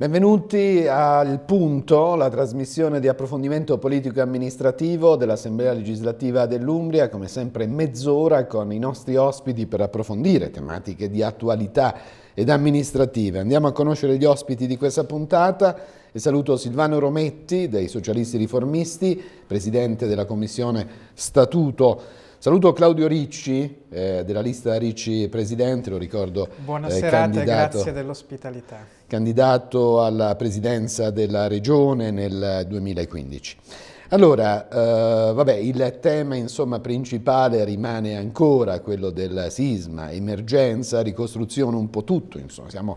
Benvenuti al Punto, la trasmissione di approfondimento politico e amministrativo dell'Assemblea legislativa dell'Umbria, come sempre mezz'ora con i nostri ospiti per approfondire tematiche di attualità ed amministrative. Andiamo a conoscere gli ospiti di questa puntata e saluto Silvano Rometti dei Socialisti Riformisti, Presidente della Commissione Statuto Saluto Claudio Ricci eh, della lista Ricci Presidente, lo ricordo. Buonasera eh, e grazie dell'ospitalità. Candidato alla presidenza della Regione nel 2015. Allora, eh, vabbè, il tema insomma, principale rimane ancora quello del sisma, emergenza, ricostruzione, un po' tutto, insomma, siamo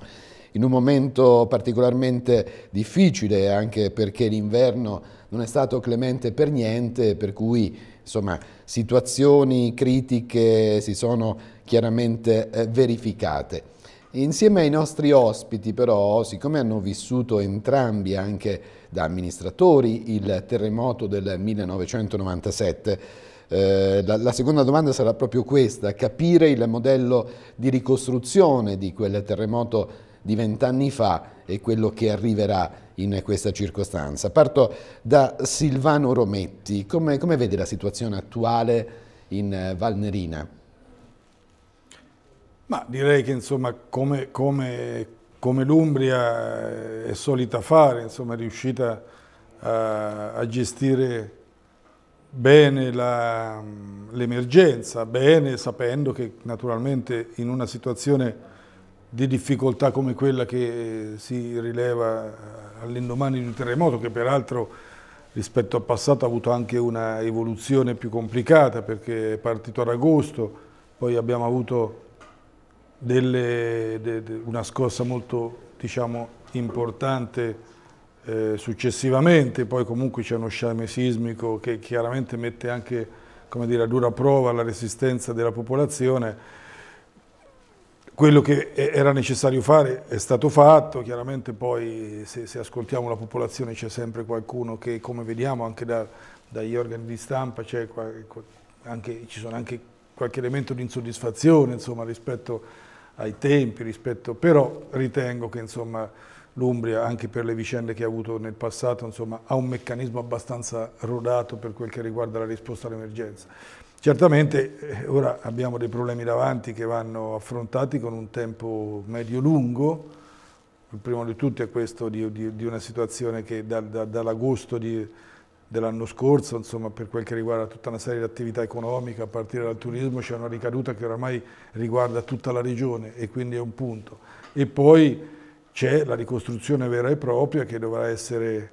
in un momento particolarmente difficile anche perché l'inverno non è stato clemente per niente, per cui insomma situazioni critiche si sono chiaramente eh, verificate. Insieme ai nostri ospiti però, siccome hanno vissuto entrambi anche da amministratori il terremoto del 1997, eh, la, la, seconda domanda sarà proprio questa, capire il modello di ricostruzione di quel terremoto di vent'anni fa e quello che arriverà in questa circostanza. Parto da Silvano Rometti, come, come vede la situazione attuale in eh, Valnerina? Ma direi che insomma, come, come, come l'Umbria eh, è solita fare, insomma, è riuscita a, a gestire bene mm, l'emergenza, bene sapendo che naturalmente in una situazione di difficoltà come quella che si rileva all'indomani di un terremoto che peraltro rispetto al passato ha avuto anche una evoluzione più complicata perché è partito ad agosto, poi abbiamo avuto delle, de, de, una scossa molto diciamo, importante eh, successivamente, poi comunque c'è uno sciame sismico che chiaramente mette anche dire, a dura prova la resistenza della popolazione quello che era necessario fare è stato fatto, chiaramente poi se, se ascoltiamo la popolazione c'è sempre qualcuno che come vediamo anche da, dagli organi di stampa anche, ci sono anche qualche elemento di insoddisfazione insomma, rispetto ai tempi, rispetto, però ritengo che l'Umbria anche per le vicende che ha avuto nel passato insomma, ha un meccanismo abbastanza rodato per quel che riguarda la risposta all'emergenza. Certamente eh, ora abbiamo dei problemi davanti che vanno affrontati con un tempo medio-lungo, il primo di tutti è questo di, di, di una situazione che da, da, dall'agosto dell'anno scorso, insomma, per quel che riguarda tutta una serie di attività economiche, a partire dal turismo, c'è una ricaduta che oramai riguarda tutta la regione e quindi è un punto. E poi c'è la ricostruzione vera e propria che dovrà essere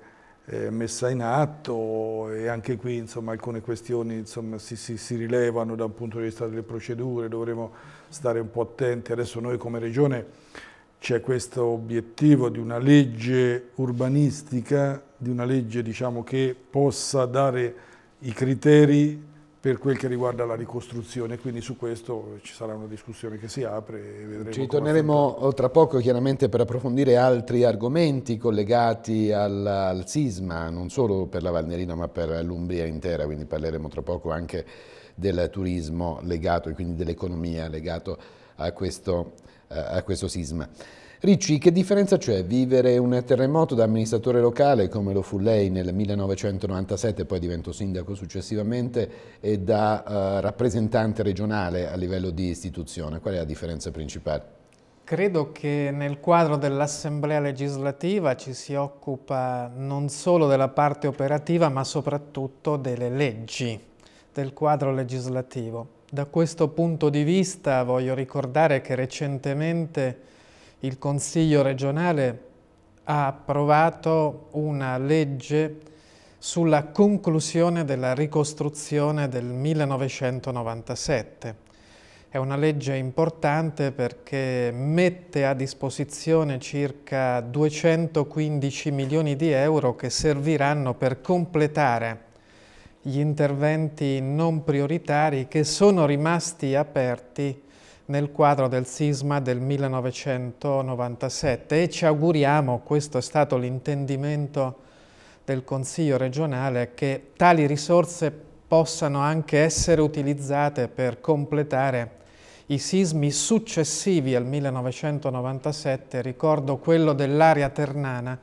eh, messa in atto e anche qui insomma, alcune questioni insomma, si, si, si, rilevano da un punto di vista delle procedure, dovremo stare un po' attenti. Adesso noi come Regione c'è questo obiettivo di una legge urbanistica, di una legge diciamo, che possa dare i criteri per quel che riguarda la ricostruzione, quindi su questo ci sarà una discussione che si apre e vedremo. Ci torneremo tra poco chiaramente per approfondire altri argomenti collegati al, al sisma, non solo per la Valnerina ma per l'Umbria intera, quindi parleremo tra poco anche del turismo legato e quindi dell'economia legato a questo, eh, a questo sisma. Ricci, che differenza c'è vivere un terremoto da amministratore locale, come lo fu lei nel 1997, poi diventò sindaco successivamente, e da eh, rappresentante regionale a livello di istituzione? Qual è la differenza principale? Credo che nel quadro dell'Assemblea legislativa ci si occupa non solo della parte operativa, ma soprattutto delle leggi del quadro legislativo. Da questo punto di vista voglio ricordare che recentemente il Consiglio regionale ha approvato una legge sulla conclusione della ricostruzione del 1997. È una legge importante perché mette a disposizione circa 215 milioni di euro che serviranno per completare gli interventi non prioritari che sono rimasti aperti nel quadro del sisma del 1997 e ci auguriamo, questo è stato l'intendimento del Consiglio regionale, che tali risorse possano anche essere utilizzate per completare i sismi successivi al 1997, ricordo quello dell'area ternana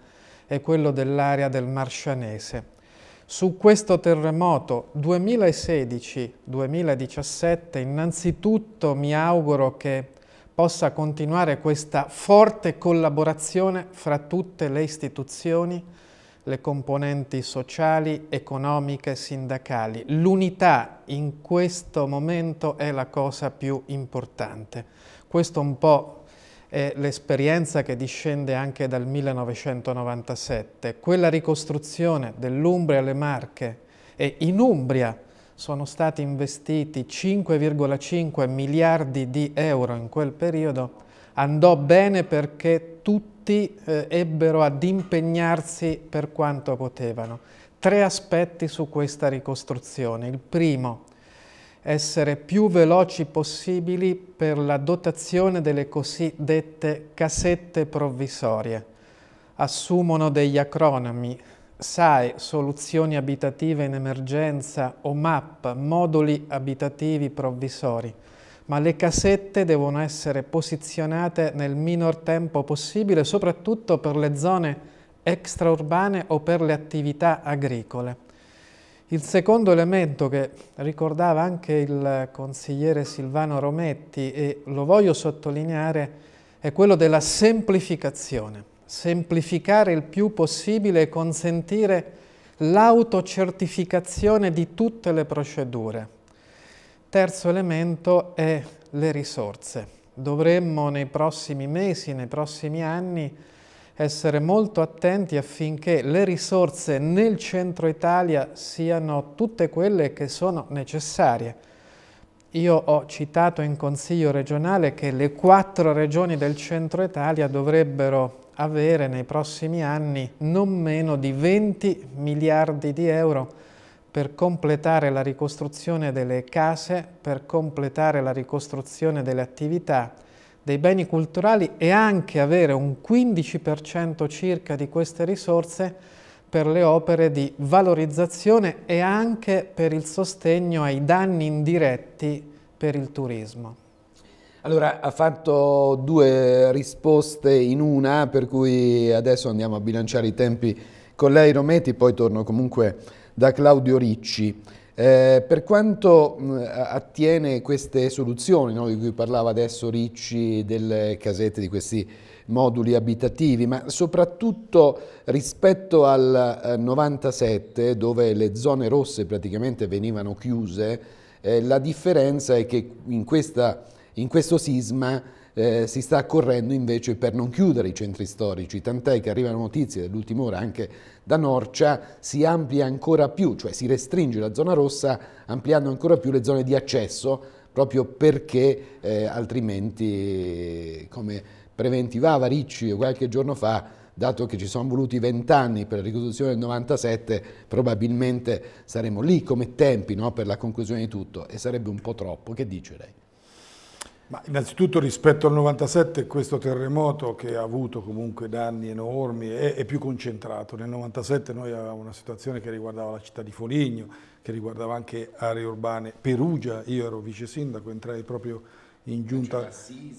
e quello dell'area del Marcianese su questo terremoto 2016-2017 innanzitutto mi auguro che possa continuare questa forte collaborazione fra tutte le istituzioni, le componenti sociali, economiche, sindacali. L'unità in questo momento è la cosa più importante. Questo un po' è l'esperienza che discende anche dal 1997. Quella ricostruzione dell'Umbria alle Marche e in Umbria sono stati investiti 5,5 miliardi di euro in quel periodo, andò bene perché tutti eh, ebbero ad impegnarsi per quanto potevano. Tre aspetti su questa ricostruzione. Il primo, essere più veloci possibili per la dotazione delle cosiddette casette provvisorie. Assumono degli acronimi SAE, soluzioni abitative in emergenza, o MAP, moduli abitativi provvisori, ma le casette devono essere posizionate nel minor tempo possibile, soprattutto per le zone extraurbane o per le attività agricole. Il secondo elemento che ricordava anche il consigliere Silvano Rometti e lo voglio sottolineare è quello della semplificazione, semplificare il più possibile e consentire l'autocertificazione di tutte le procedure. Terzo elemento è le risorse. Dovremmo nei prossimi mesi, nei prossimi anni, essere molto attenti affinché le risorse nel centro Italia siano tutte quelle che sono necessarie. Io ho citato in Consiglio regionale che le quattro regioni del centro Italia dovrebbero avere nei prossimi anni non meno di 20 miliardi di euro per completare la ricostruzione delle case, per completare la ricostruzione delle attività, dei beni culturali e anche avere un 15% circa di queste risorse per le opere di valorizzazione e anche per il sostegno ai danni indiretti per il turismo. Allora, ha fatto due risposte in una, per cui adesso andiamo a bilanciare i tempi con lei Rometti, poi torno comunque da Claudio Ricci. Eh, per quanto mh, mm, attiene queste soluzioni no, di cui parlava adesso Ricci, delle casette, di questi moduli abitativi, ma soprattutto rispetto al eh, 97 dove le zone rosse praticamente venivano chiuse, eh, la differenza è che in, questa, in questo sisma eh, si sta correndo invece per non chiudere i centri storici, tant'è che arrivano notizie dell'ultima ora anche da Norcia, si amplia ancora più, cioè si restringe la zona rossa ampliando ancora più le zone di accesso proprio perché eh, altrimenti, come preventivava Ricci qualche giorno fa, dato che ci sono voluti vent'anni per la ricostruzione del 97, probabilmente saremo lì come tempi no, per la conclusione di tutto e sarebbe un po' troppo. Che dice lei? Ma innanzitutto rispetto al 97 questo terremoto che ha avuto comunque danni enormi è, è, più concentrato. Nel 97 noi avevamo una situazione che riguardava la città di Foligno, che riguardava anche aree urbane. Perugia, io ero vice sindaco, entrai proprio in giunta,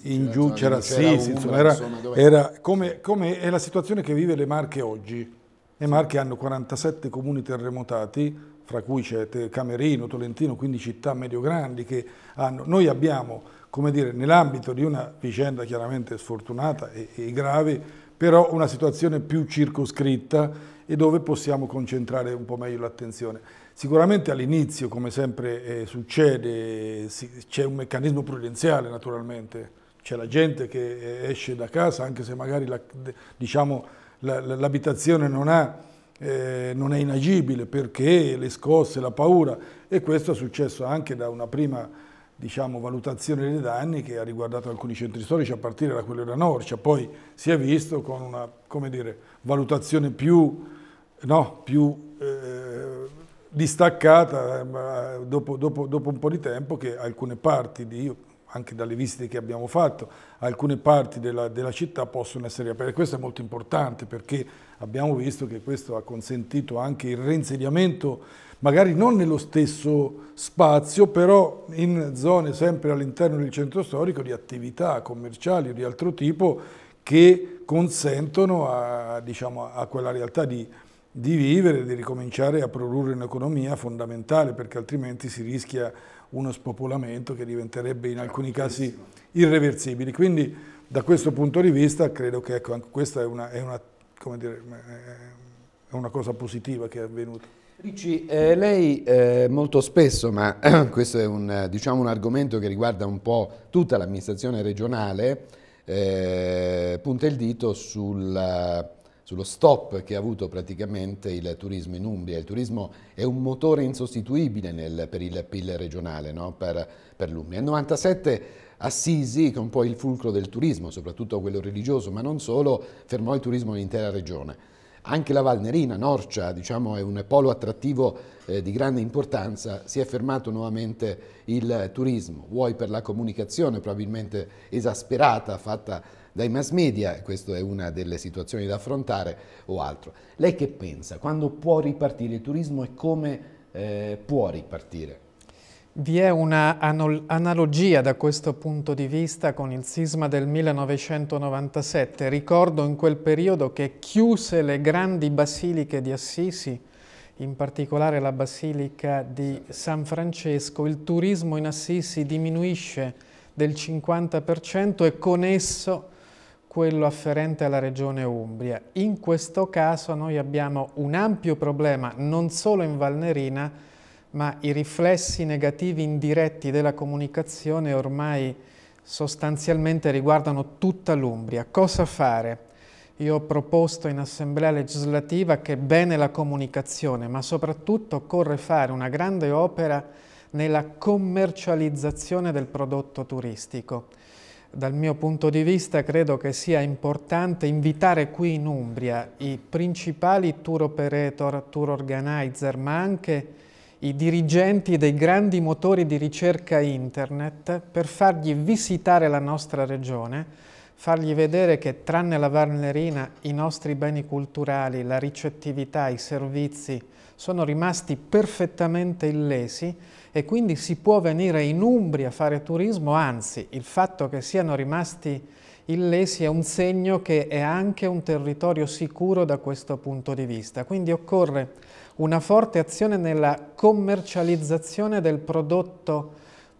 in giunta c'era Assisi, insomma era, era come, come è la situazione che vive le Marche oggi. Le Marche hanno 47 comuni terremotati, fra cui c'è Camerino, Tolentino, quindi città medio-grandi che hanno. Noi abbiamo come dire, nell'ambito di una vicenda chiaramente sfortunata e, e grave, però una situazione più circoscritta e dove possiamo concentrare un po' meglio l'attenzione. Sicuramente all'inizio, come sempre eh, succede, c'è un meccanismo prudenziale naturalmente, c'è la gente che eh, esce da casa anche se magari l'abitazione la, diciamo, la, non, ha, eh, non è inagibile perché le scosse, la paura e questo è successo anche da una prima diciamo, valutazione dei danni che ha riguardato alcuni centri storici a partire da quello della Norcia, poi si è visto con una dire, valutazione più, no, più eh, distaccata eh, dopo, dopo, dopo, un po' di tempo che alcune parti, di, anche dalle visite che abbiamo fatto, alcune parti della, della città possono essere riaperte. Questo è molto importante perché abbiamo visto che questo ha consentito anche il reinsediamento magari non nello stesso spazio, però in zone sempre all'interno del centro storico di attività commerciali o di altro tipo che consentono a, diciamo, a quella realtà di, di vivere, di ricominciare a produrre un'economia fondamentale, perché altrimenti si rischia uno spopolamento che diventerebbe in alcuni casi irreversibile. Quindi da questo punto di vista credo che ecco, anche questa è una, è una, dire, è una cosa positiva che è avvenuta. Ricci, eh, lei eh, molto spesso, ma questo è un, diciamo, un, argomento che riguarda un po' tutta l'amministrazione regionale, eh, punta il dito sul, sullo stop che ha avuto praticamente il turismo in Umbria. Il turismo è un motore insostituibile nel, per il PIL regionale, no? per, per l'Umbria. Nel 97 Assisi, che è un po' il fulcro del turismo, soprattutto quello religioso, ma non solo, fermò il turismo in intera regione anche la Valnerina, Norcia, diciamo, è un polo attrattivo eh, di grande importanza, si è fermato nuovamente il turismo, vuoi per la comunicazione probabilmente esasperata fatta dai mass media, questa è una delle situazioni da affrontare o altro. Lei che pensa? Quando può ripartire il turismo e come eh, può ripartire? Vi è una analogia da questo punto di vista con il sisma del 1997. Ricordo in quel periodo che chiuse le grandi basiliche di Assisi, in particolare la basilica di San Francesco, il turismo in Assisi diminuisce del 50% e con esso quello afferente alla regione Umbria. In questo caso noi abbiamo un ampio problema non solo in Valnerina, ma i riflessi negativi indiretti della comunicazione ormai sostanzialmente riguardano tutta l'Umbria. Cosa fare? Io ho proposto in Assemblea legislativa che bene la comunicazione, ma soprattutto occorre fare una grande opera nella commercializzazione del prodotto turistico. Dal mio punto di vista credo che sia importante invitare qui in Umbria i principali tour operator, tour organizer, ma anche i dirigenti dei grandi motori di ricerca internet per fargli visitare la nostra regione, fargli vedere che tranne la Varnerina i nostri beni culturali, la ricettività, i servizi sono rimasti perfettamente illesi e quindi si può venire in Umbria a fare turismo, anzi il fatto che siano rimasti illesi è un segno che è anche un territorio sicuro da questo punto di vista. Quindi occorre una forte azione nella commercializzazione del prodotto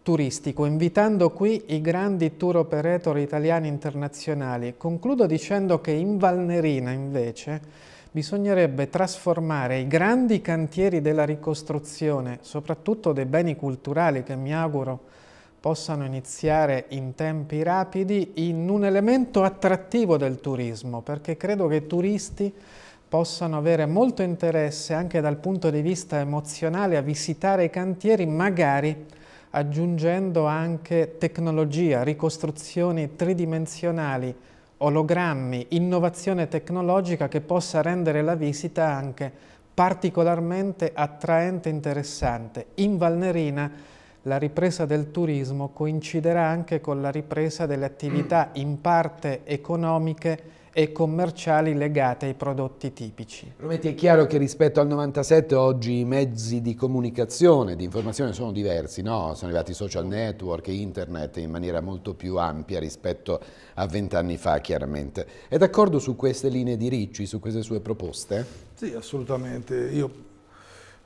turistico, invitando qui i grandi tour operator italiani e internazionali. Concludo dicendo che in Valnerina, invece, bisognerebbe trasformare i grandi cantieri della ricostruzione, soprattutto dei beni culturali che mi auguro possano iniziare in tempi rapidi, in un elemento attrattivo del turismo, perché credo che i turisti possano avere molto interesse anche dal punto di vista emozionale a visitare i cantieri, magari aggiungendo anche tecnologia, ricostruzioni tridimensionali, ologrammi, innovazione tecnologica che possa rendere la visita anche particolarmente attraente e interessante. In Valnerina la ripresa del turismo coinciderà anche con la ripresa delle attività in parte economiche e commerciali legate ai prodotti tipici. Prometti è chiaro che rispetto al 97 oggi i mezzi di comunicazione, di informazione sono diversi, no? sono arrivati social network e internet in maniera molto più ampia rispetto a vent'anni fa chiaramente. È d'accordo su queste linee di Ricci, su queste sue proposte? Sì, assolutamente. Io,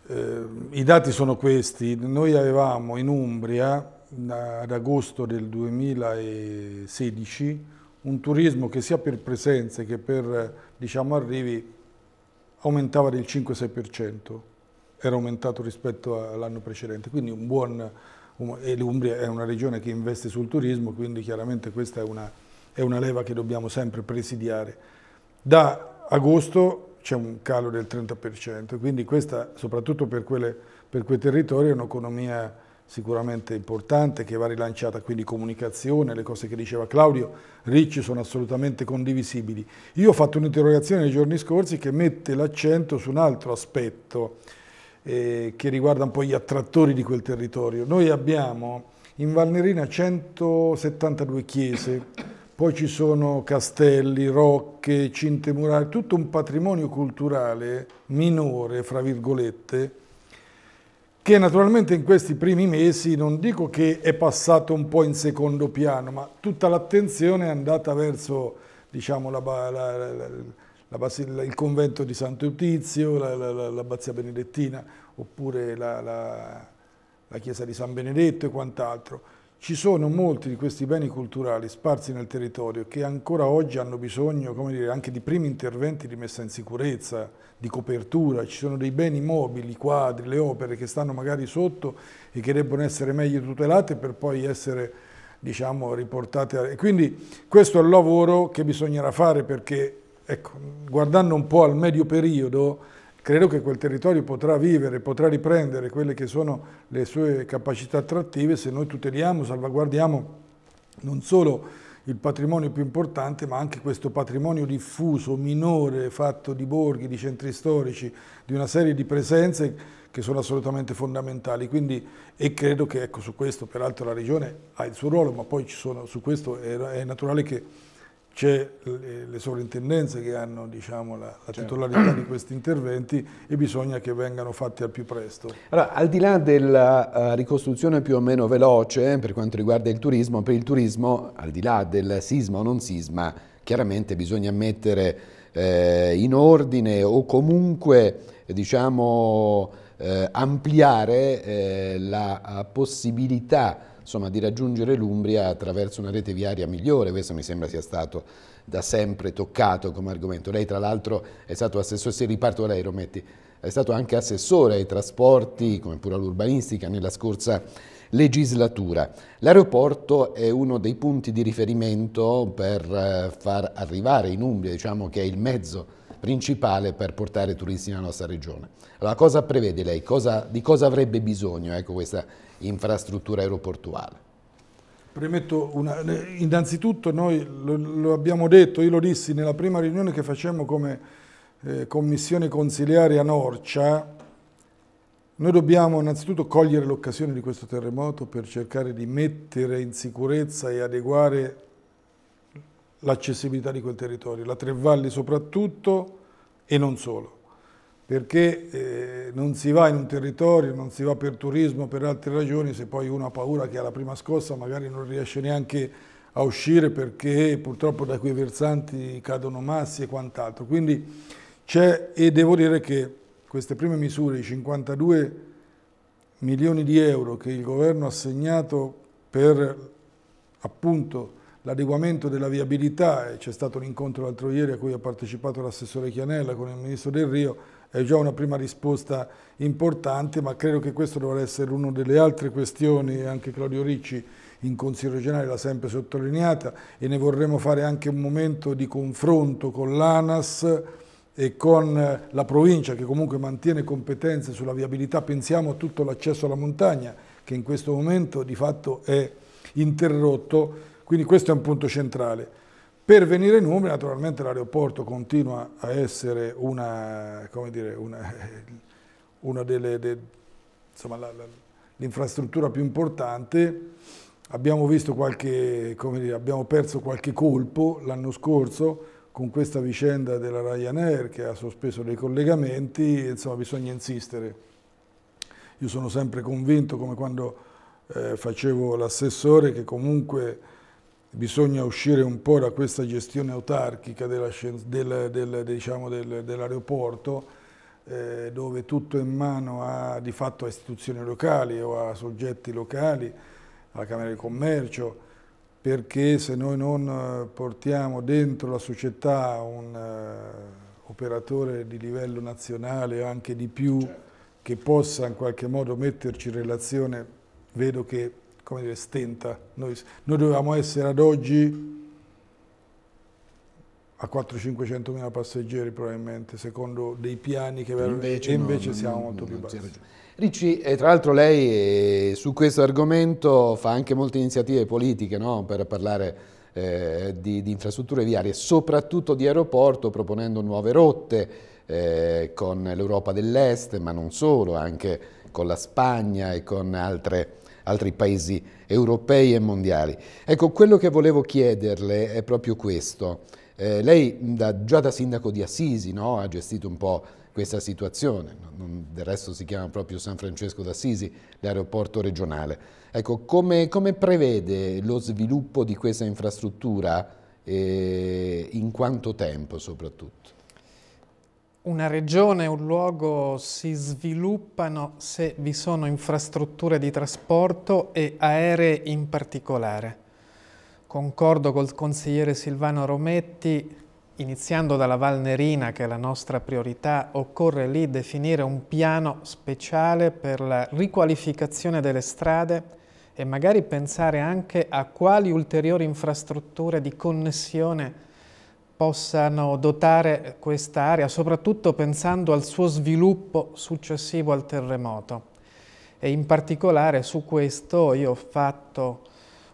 eh, I dati sono questi. Noi avevamo in Umbria ad agosto del 2016 un turismo che sia per presenze che per eh, diciamo, arrivi aumentava del 5-6%, era aumentato rispetto all'anno precedente, quindi un buon, e l'Umbria è una regione che investe sul turismo, quindi chiaramente questa è una, è una leva che dobbiamo sempre presidiare. Da agosto c'è un calo del 30%, quindi questa, soprattutto per, quelle, per quei territori, è un'economia sicuramente importante che va rilanciata, quindi comunicazione, le cose che diceva Claudio Ricci sono assolutamente condivisibili. Io ho fatto un'interrogazione nei giorni scorsi che mette l'accento su un altro aspetto eh, che riguarda un po' gli attrattori di quel territorio. Noi abbiamo in Valnerina 172 chiese, poi ci sono castelli, rocche, cinte murali, tutto un patrimonio culturale minore, fra virgolette, che naturalmente in questi primi mesi non dico che è passato un po' in secondo piano, ma tutta l'attenzione è andata verso diciamo, la, la, la, il convento di Sant'Eutizio, l'abbazia benedettina, oppure la chiesa di San Benedetto e quant'altro. Ci sono molti di questi beni culturali sparsi nel territorio che ancora oggi hanno bisogno dire, anche di primi interventi di messa in sicurezza, di copertura. Ci sono dei beni mobili, quadri, le opere che stanno magari sotto e che debbono essere meglio tutelate per poi essere diciamo, riportate. A... E quindi questo è il lavoro che bisognerà fare perché ecco, guardando un po' al medio periodo credo che quel territorio potrà vivere, potrà riprendere quelle che sono le sue capacità attrattive se noi tuteliamo, salvaguardiamo non solo il patrimonio più importante, ma anche questo patrimonio diffuso, minore, fatto di borghi, di centri storici, di una serie di presenze che sono assolutamente fondamentali. Quindi, e credo che ecco, su questo, peraltro, la Regione ha il suo ruolo, ma poi sono, su questo è, è naturale che c'è le, le, sovrintendenze che hanno diciamo, la, la certo. titolarità di questi interventi e bisogna che vengano fatti al più presto. Allora, al di là della uh, ricostruzione più o meno veloce eh, per quanto riguarda il turismo, per il turismo, al di là del sisma o non sisma, chiaramente bisogna mettere eh, in ordine o comunque diciamo, eh, ampliare eh, la possibilità insomma, di raggiungere l'Umbria attraverso una rete viaria migliore, questo mi sembra sia stato da sempre toccato come argomento. Lei tra l'altro è stato assessore, se riparto da lei Rometti, è stato anche assessore ai trasporti, come pure all'urbanistica, nella scorsa legislatura. L'aeroporto è uno dei punti di riferimento per eh, far arrivare in Umbria, diciamo che è il mezzo principale per portare turisti nella nostra regione. Allora cosa prevede lei? Cosa, di cosa avrebbe bisogno ecco, questa infrastruttura aeroportuale? Premetto una, innanzitutto noi lo, lo, abbiamo detto, io lo dissi nella prima riunione che facciamo come eh, commissione consiliare a Norcia, noi dobbiamo innanzitutto cogliere l'occasione di questo terremoto per cercare di mettere in sicurezza e adeguare l'accessibilità di quel territorio, la Tre Valli soprattutto e non solo, perché eh, non si va in un territorio, non si va per turismo, per altre ragioni, se poi uno ha paura che alla prima scossa magari non riesce neanche a uscire perché purtroppo da quei versanti cadono massi e quant'altro. Quindi c'è, e devo dire che queste prime misure, i 52 milioni di euro che il governo ha assegnato per appunto l'adeguamento della viabilità, c'è stato un incontro l'altro ieri a cui ha partecipato l'assessore Chianella con il ministro Del Rio, è già una prima risposta importante, ma credo che questo dovrà essere una delle altre questioni, anche Claudio Ricci in Consiglio regionale l'ha sempre sottolineata e ne vorremmo fare anche un momento di confronto con l'ANAS e con la provincia che comunque mantiene competenze sulla viabilità, pensiamo a tutto l'accesso alla montagna che in questo momento di fatto è interrotto quindi questo è un punto centrale. Per venire in Umbria naturalmente l'aeroporto continua a essere una, dire, una, una delle, de, insomma, l'infrastruttura più importante. Abbiamo, qualche, dire, abbiamo perso qualche colpo l'anno scorso con questa vicenda della Ryanair che ha sospeso dei collegamenti, insomma bisogna insistere. Io sono sempre convinto, come quando eh, facevo l'assessore, che comunque bisogna uscire un po' da questa gestione autarchica dell'aeroporto del, del, diciamo dell eh, dove tutto è in mano a, di fatto a istituzioni locali o a soggetti locali, alla Camera di Commercio, perché se noi non eh, portiamo dentro la società un uh, operatore di livello nazionale o anche di più certo. che possa in qualche modo metterci in relazione, vedo che come dire, stenta. Noi, noi dovevamo essere ad oggi a 400-500 mila passeggeri probabilmente, secondo dei piani che avevano, invece, invece no, siamo non, molto non più bassi. Ricci, e eh, tra l'altro lei eh, su questo argomento fa anche molte iniziative politiche no? per parlare eh, di, di, infrastrutture viarie, soprattutto di aeroporto, proponendo nuove rotte eh, con l'Europa dell'Est, ma non solo, anche con la Spagna e con altre altri paesi europei e mondiali. Ecco, quello che volevo chiederle è proprio questo. Eh, lei da, già da sindaco di Assisi no, ha gestito un po' questa situazione, non, del resto si chiama proprio San Francesco d'Assisi, l'aeroporto regionale. Ecco, come, come, prevede lo sviluppo di questa infrastruttura e eh, in quanto tempo soprattutto? una regione, un luogo si sviluppano se vi sono infrastrutture di trasporto e aeree in particolare. Concordo col consigliere Silvano Rometti, iniziando dalla Valnerina, che è la nostra priorità, occorre lì definire un piano speciale per la riqualificazione delle strade e magari pensare anche a quali ulteriori infrastrutture di connessione possano dotare quest'area, soprattutto pensando al suo sviluppo successivo al terremoto. E in particolare su questo io ho fatto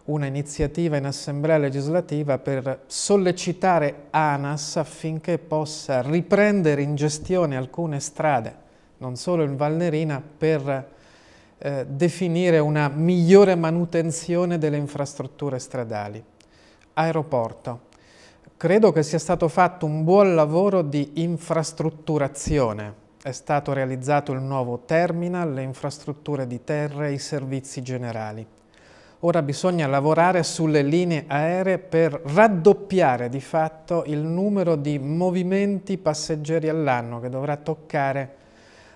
una iniziativa in assemblea legislativa per sollecitare ANAS affinché possa riprendere in gestione alcune strade, non solo in Valnerina, per eh, definire una migliore manutenzione delle infrastrutture stradali. Aeroporto. Credo che sia stato fatto un buon lavoro di infrastrutturazione. È stato realizzato il nuovo terminal, le infrastrutture di terra e i servizi generali. Ora bisogna lavorare sulle linee aeree per raddoppiare di fatto il numero di movimenti passeggeri all'anno che dovrà toccare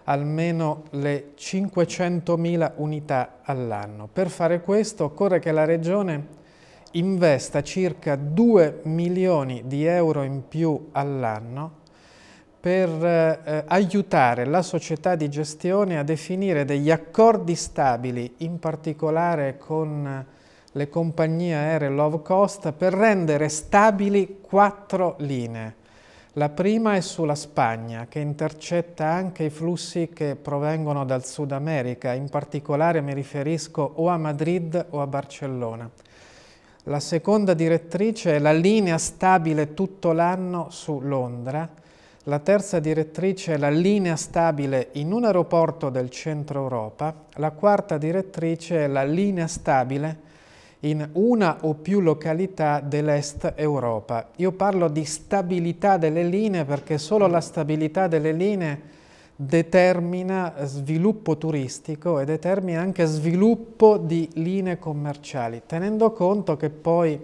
almeno le 500.000 unità all'anno. Per fare questo occorre che la Regione investa circa 2 milioni di euro in più all'anno per eh, aiutare la società di gestione a definire degli accordi stabili, in particolare con le compagnie aeree low cost, per rendere stabili quattro linee. La prima è sulla Spagna, che intercetta anche i flussi che provengono dal Sud America, in particolare mi riferisco o a Madrid o a Barcellona. La seconda direttrice è la linea stabile tutto l'anno su Londra. La terza direttrice è la linea stabile in un aeroporto del centro Europa. La quarta direttrice è la linea stabile in una o più località dell'Est Europa. Io parlo di stabilità delle linee perché solo la stabilità delle linee determina sviluppo turistico e determina anche sviluppo di linee commerciali, tenendo conto che poi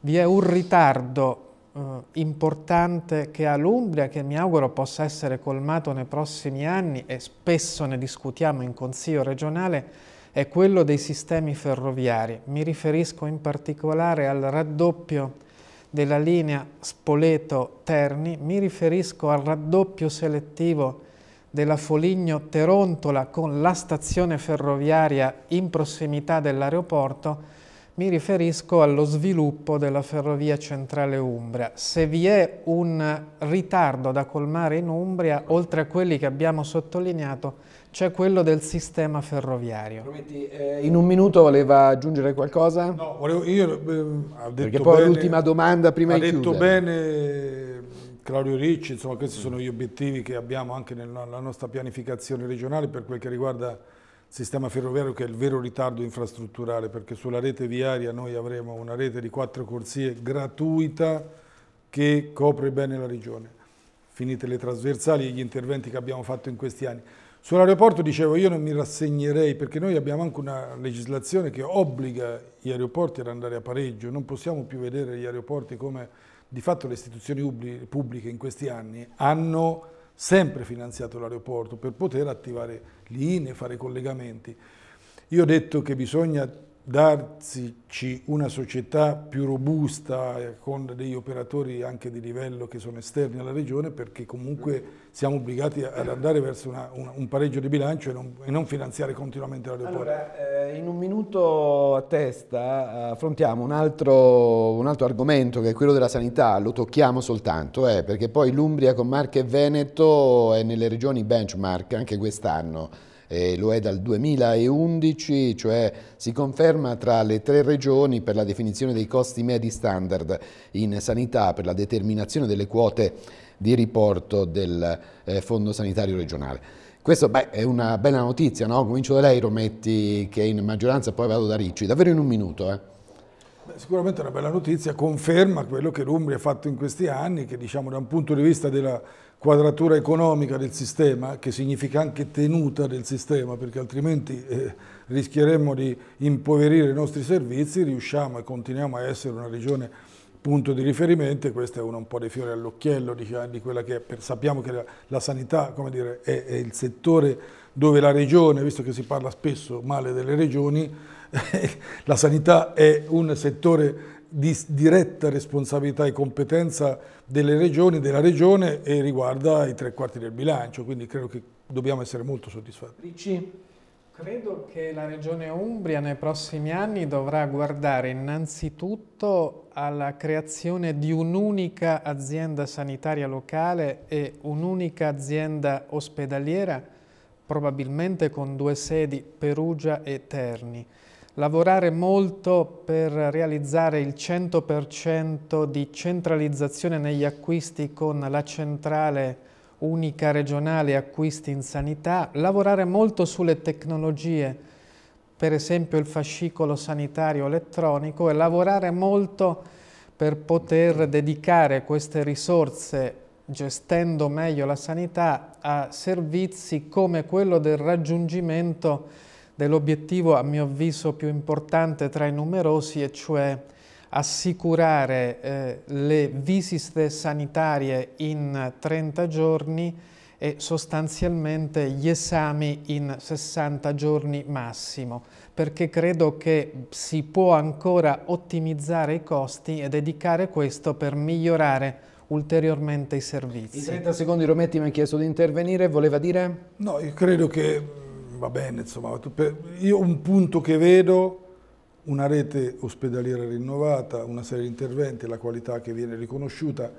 vi è un ritardo eh, importante che ha l'Umbria, che mi auguro possa essere colmato nei prossimi anni e spesso ne discutiamo in Consiglio regionale, è quello dei sistemi ferroviari. Mi riferisco in particolare al raddoppio della linea Spoleto-Terni, mi riferisco al raddoppio selettivo della Foligno Terontola con la stazione ferroviaria in prossimità dell'aeroporto, mi riferisco allo sviluppo della ferrovia centrale Umbria. Se vi è un ritardo da colmare in Umbria, oltre a quelli che abbiamo sottolineato, c'è quello del sistema ferroviario. Prometti, eh, in un minuto voleva aggiungere qualcosa? No, volevo, io eh, Perché poi l'ultima domanda prima di chiudere. Ha detto bene Claudio Ricci, insomma questi mm. sono gli obiettivi che abbiamo anche nella nostra pianificazione regionale per quel che riguarda il sistema ferroviario che è il vero ritardo infrastrutturale perché sulla rete viaria noi avremo una rete di quattro corsie gratuita che copre bene la regione, finite le trasversali e gli interventi che abbiamo fatto in questi anni. Sull'aeroporto dicevo io non mi rassegnerei perché noi abbiamo anche una legislazione che obbliga gli aeroporti ad andare a pareggio, non possiamo più vedere gli aeroporti come di fatto le istituzioni pubbliche in questi anni hanno sempre finanziato l'aeroporto per poter attivare linee, fare collegamenti. Io ho detto che bisogna darci una società più robusta eh, con degli operatori anche di livello che sono esterni alla regione perché comunque siamo obbligati ad andare verso una, una, un pareggio di bilancio e non, e non finanziare continuamente l'aeroporto. Allora, eh, in un minuto a testa eh, affrontiamo un altro, un altro, argomento che è quello della sanità, lo tocchiamo soltanto eh, perché poi l'Umbria con Marche e Veneto è nelle regioni benchmark anche quest'anno eh, lo è dal 2011, cioè si conferma tra le tre regioni per la definizione dei costi medi standard in sanità per la determinazione delle quote di riporto del eh, Fondo Sanitario Regionale. Questa è una bella notizia, no? comincio da lei Rometti che è in maggioranza, poi vado da Ricci, davvero in un minuto. Eh? sicuramente è una bella notizia, conferma quello che l'Umbria ha fatto in questi anni, che diciamo da un punto di vista della quadratura economica del sistema, che significa anche tenuta del sistema, perché altrimenti eh, rischieremmo di impoverire i nostri servizi, riusciamo e continuiamo a essere una regione punto di riferimento e questo è uno un po' dei fiori all'occhiello di, di, quella che è, per, sappiamo che la, la sanità dire, è, è, il settore dove la regione, visto che si parla spesso male delle regioni, la sanità è un settore di diretta responsabilità e competenza delle regioni, della regione e riguarda i tre quarti del bilancio, quindi credo che dobbiamo essere molto soddisfatti. Ricci, credo che la regione Umbria nei prossimi anni dovrà guardare innanzitutto alla creazione di un'unica azienda sanitaria locale e un'unica azienda ospedaliera, probabilmente con due sedi Perugia e Terni lavorare molto per realizzare il 100% di centralizzazione negli acquisti con la centrale unica regionale acquisti in sanità, lavorare molto sulle tecnologie, per esempio il fascicolo sanitario elettronico e lavorare molto per poter dedicare queste risorse gestendo meglio la sanità a servizi come quello del raggiungimento dell'obiettivo a mio avviso più importante tra i numerosi e cioè assicurare eh, le visite sanitarie in 30 giorni e sostanzialmente gli esami in 60 giorni massimo, perché credo che si può ancora ottimizzare i costi e dedicare questo per migliorare ulteriormente i servizi. In 30 secondi Rometti mi ha chiesto di intervenire, voleva dire? No, io credo che va bene, insomma, io un punto che vedo, una rete ospedaliera rinnovata, una serie di interventi, la qualità che viene riconosciuta,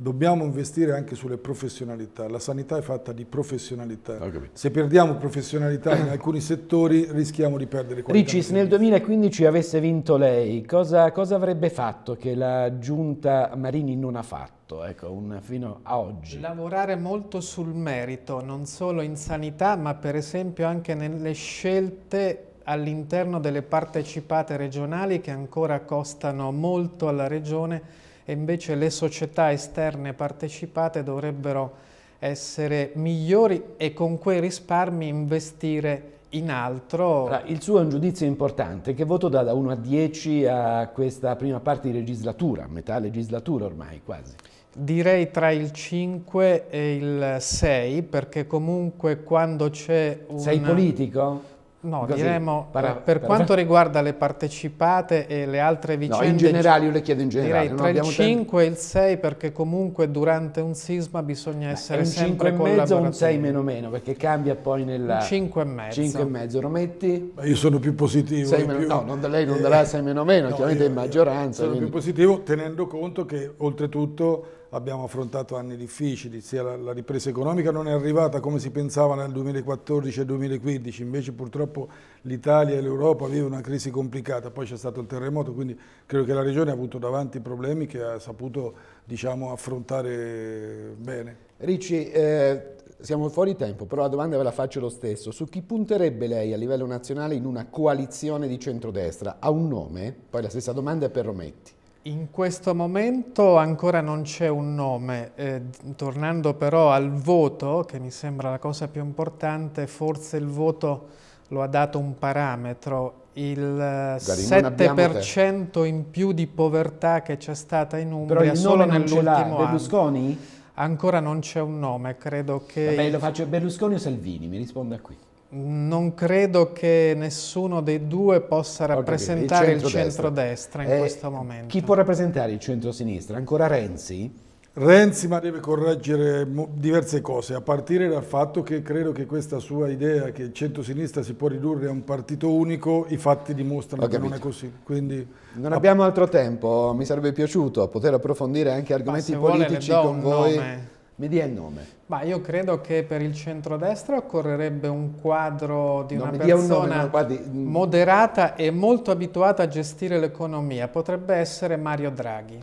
dobbiamo investire anche sulle professionalità. La sanità è fatta di professionalità. Se perdiamo professionalità in alcuni settori rischiamo di perdere qualità. Ricis, nel 2015 avesse vinto lei, cosa, cosa, avrebbe fatto che la giunta Marini non ha fatto ecco, un, fino a oggi? Lavorare molto sul merito, non solo in sanità, ma per esempio anche nelle scelte all'interno delle partecipate regionali che ancora costano molto alla regione e invece le società esterne partecipate dovrebbero essere migliori e con quei risparmi investire in altro. Allora, il suo è un giudizio importante. Che voto dà da 1 a 10 a questa prima parte di legislatura, metà legislatura ormai quasi? Direi tra il 5 e il 6 perché comunque quando c'è un... Sei politico? No, Così, diremo para, eh, per, per quanto para... riguarda le partecipate e le altre vicende. No, in generale, io le chiedo in generale. Direi tra il 5 e il 6, perché comunque durante un sisma bisogna essere sempre collaborativi. Un 5 e mezzo un 6 meno meno, perché cambia poi nella... 5 e mezzo. 5 e mezzo, lo metti? Ma io sono più positivo. Meno, più... No, non, lei non darà 6 eh, meno meno, no, chiaramente io, in maggioranza. Sono quindi... più positivo tenendo conto che oltretutto abbiamo affrontato anni difficili, sia la, la, ripresa economica non è arrivata come si pensava nel 2014 e 2015, invece purtroppo l'Italia e l'Europa vivono una crisi complicata, poi c'è stato il terremoto, quindi credo che la Regione ha avuto davanti problemi che ha saputo diciamo, affrontare bene. Ricci, eh, siamo fuori tempo, però la domanda ve la faccio lo stesso. Su chi punterebbe lei a livello nazionale in una coalizione di centrodestra? Ha un nome? Poi la stessa domanda è per Rometti. In questo momento ancora non c'è un nome, eh, tornando però al voto, che mi sembra la cosa più importante, forse il voto lo ha dato un parametro, il eh, Gari, 7% in più di povertà che c'è stata in Umbria solo nell'ultimo anno. Berlusconi? Ancora non c'è un nome, credo che... Vabbè, lo faccio Berlusconi o Salvini, mi risponda qui. Non credo che nessuno dei due possa rappresentare il centrodestra, il centrodestra in eh, questo momento. Chi può rappresentare il centrosinistra? Ancora Renzi? Renzi ma deve correggere diverse cose, a partire dal fatto che credo che questa sua idea che il centrosinistra si può ridurre a un partito unico, i fatti dimostrano che non è così. Quindi, non abbiamo altro tempo, mi sarebbe piaciuto poter approfondire anche argomenti politici con voi. Nome. Mi dia il nome. Ma io credo che per il centrodestra occorrerebbe un quadro di no, una persona un nome, no, mm. moderata e molto abituata a gestire l'economia. Potrebbe essere Mario Draghi.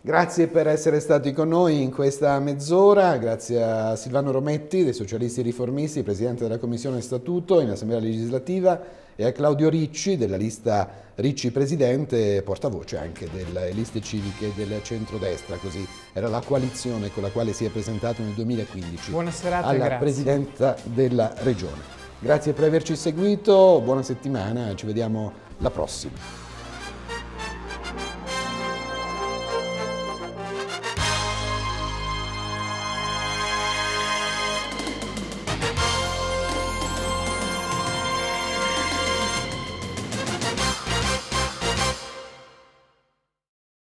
Grazie per essere stati con noi in questa mezz'ora, grazie a Silvano Rometti dei Socialisti Riformisti, Presidente della Commissione Statuto in Assemblea Legislativa e a Claudio Ricci della lista Ricci Presidente, portavoce anche delle liste civiche del centrodestra, così era la coalizione con la quale si è presentato nel 2015 Buona serata, alla grazie. Presidenza della Regione. Grazie per averci seguito, buona settimana, ci vediamo la prossima.